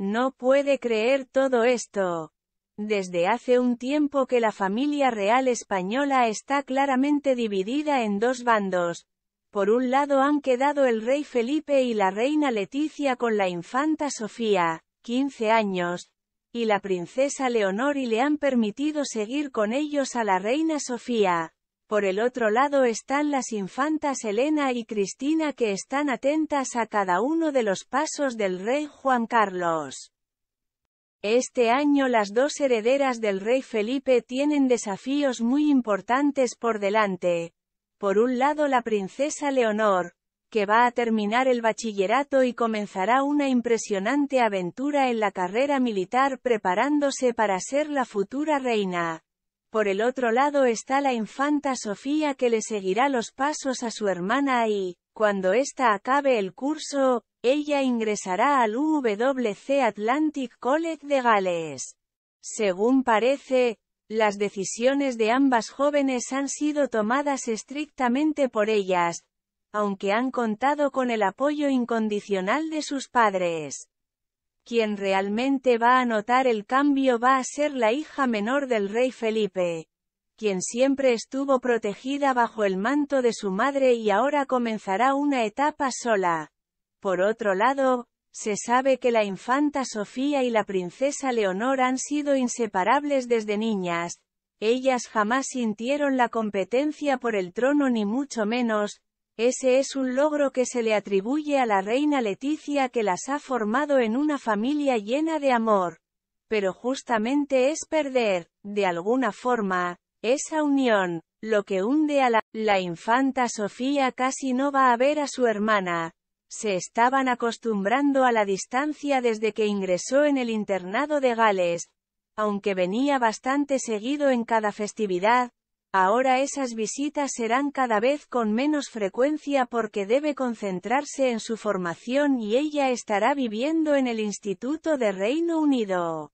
No puede creer todo esto. Desde hace un tiempo que la familia real española está claramente dividida en dos bandos. Por un lado han quedado el rey Felipe y la reina Leticia con la infanta Sofía, 15 años, y la princesa Leonor y le han permitido seguir con ellos a la reina Sofía, por el otro lado están las infantas Elena y Cristina que están atentas a cada uno de los pasos del rey Juan Carlos. Este año las dos herederas del rey Felipe tienen desafíos muy importantes por delante. Por un lado la princesa Leonor, que va a terminar el bachillerato y comenzará una impresionante aventura en la carrera militar preparándose para ser la futura reina. Por el otro lado está la infanta Sofía que le seguirá los pasos a su hermana y, cuando ésta acabe el curso, ella ingresará al UWC Atlantic College de Gales. Según parece, las decisiones de ambas jóvenes han sido tomadas estrictamente por ellas, aunque han contado con el apoyo incondicional de sus padres quien realmente va a notar el cambio va a ser la hija menor del rey Felipe, quien siempre estuvo protegida bajo el manto de su madre y ahora comenzará una etapa sola. Por otro lado, se sabe que la infanta Sofía y la princesa Leonor han sido inseparables desde niñas, ellas jamás sintieron la competencia por el trono ni mucho menos, ese es un logro que se le atribuye a la reina Leticia que las ha formado en una familia llena de amor. Pero justamente es perder, de alguna forma, esa unión, lo que hunde a la... La infanta Sofía casi no va a ver a su hermana. Se estaban acostumbrando a la distancia desde que ingresó en el internado de Gales. Aunque venía bastante seguido en cada festividad, Ahora esas visitas serán cada vez con menos frecuencia porque debe concentrarse en su formación y ella estará viviendo en el Instituto de Reino Unido.